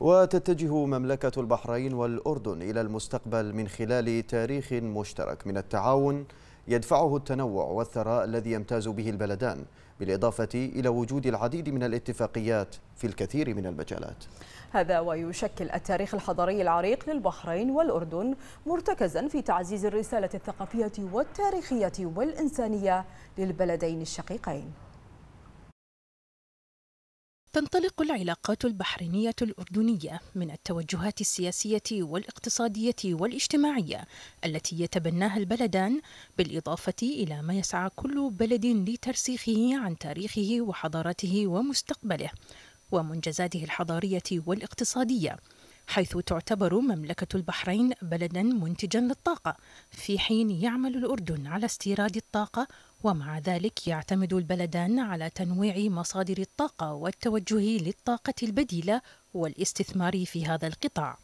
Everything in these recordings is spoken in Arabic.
وتتجه مملكة البحرين والأردن إلى المستقبل من خلال تاريخ مشترك من التعاون يدفعه التنوع والثراء الذي يمتاز به البلدان بالإضافة إلى وجود العديد من الاتفاقيات في الكثير من المجالات هذا ويشكل التاريخ الحضاري العريق للبحرين والأردن مرتكزا في تعزيز الرسالة الثقافية والتاريخية والإنسانية للبلدين الشقيقين تنطلق العلاقات البحرينية الأردنية من التوجهات السياسية والاقتصادية والاجتماعية التي يتبناها البلدان بالإضافة إلى ما يسعى كل بلد لترسيخه عن تاريخه وحضارته ومستقبله ومنجزاته الحضارية والاقتصادية حيث تعتبر مملكة البحرين بلدا منتجا للطاقة في حين يعمل الأردن على استيراد الطاقة ومع ذلك يعتمد البلدان على تنويع مصادر الطاقة والتوجه للطاقة البديلة والاستثمار في هذا القطاع.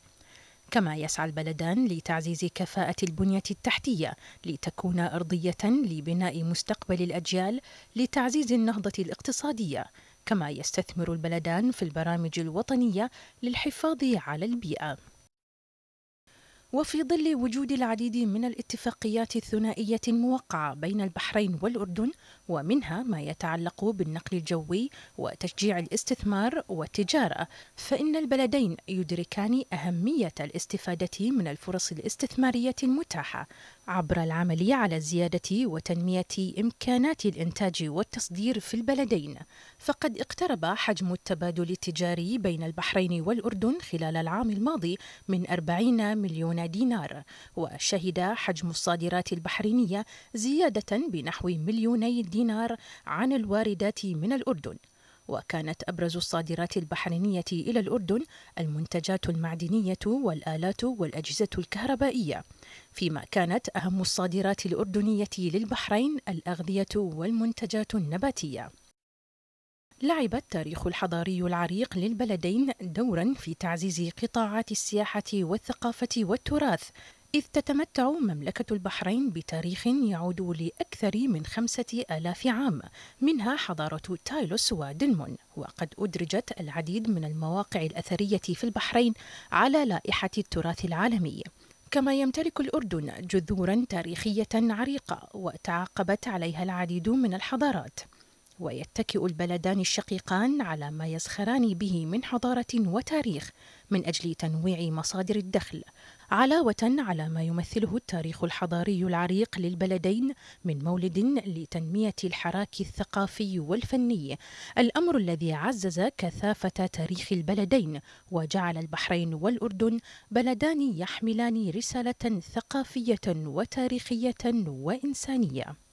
كما يسعى البلدان لتعزيز كفاءة البنية التحتية لتكون أرضية لبناء مستقبل الأجيال لتعزيز النهضة الاقتصادية، كما يستثمر البلدان في البرامج الوطنية للحفاظ على البيئة. وفي ظل وجود العديد من الاتفاقيات الثنائية الموقعة بين البحرين والأردن ومنها ما يتعلق بالنقل الجوي وتشجيع الاستثمار والتجارة فإن البلدين يدركان أهمية الاستفادة من الفرص الاستثمارية المتاحة عبر العمل على زيادة وتنمية إمكانات الإنتاج والتصدير في البلدين، فقد اقترب حجم التبادل التجاري بين البحرين والأردن خلال العام الماضي من 40 مليون دينار، وشهد حجم الصادرات البحرينية زيادة بنحو مليوني دينار عن الواردات من الأردن. وكانت أبرز الصادرات البحرينية إلى الأردن المنتجات المعدنية والآلات والأجهزة الكهربائية فيما كانت أهم الصادرات الأردنية للبحرين الأغذية والمنتجات النباتية لعب التاريخ الحضاري العريق للبلدين دورا في تعزيز قطاعات السياحة والثقافة والتراث إذ تتمتع مملكة البحرين بتاريخ يعود لأكثر من خمسة آلاف عام منها حضارة تايلوس ودلمون وقد أدرجت العديد من المواقع الأثرية في البحرين على لائحة التراث العالمي كما يمتلك الأردن جذورا تاريخية عريقة وتعاقبت عليها العديد من الحضارات ويتكئ البلدان الشقيقان على ما يزخران به من حضاره وتاريخ من اجل تنويع مصادر الدخل علاوه على ما يمثله التاريخ الحضاري العريق للبلدين من مولد لتنميه الحراك الثقافي والفني الامر الذي عزز كثافه تاريخ البلدين وجعل البحرين والاردن بلدان يحملان رساله ثقافيه وتاريخيه وانسانيه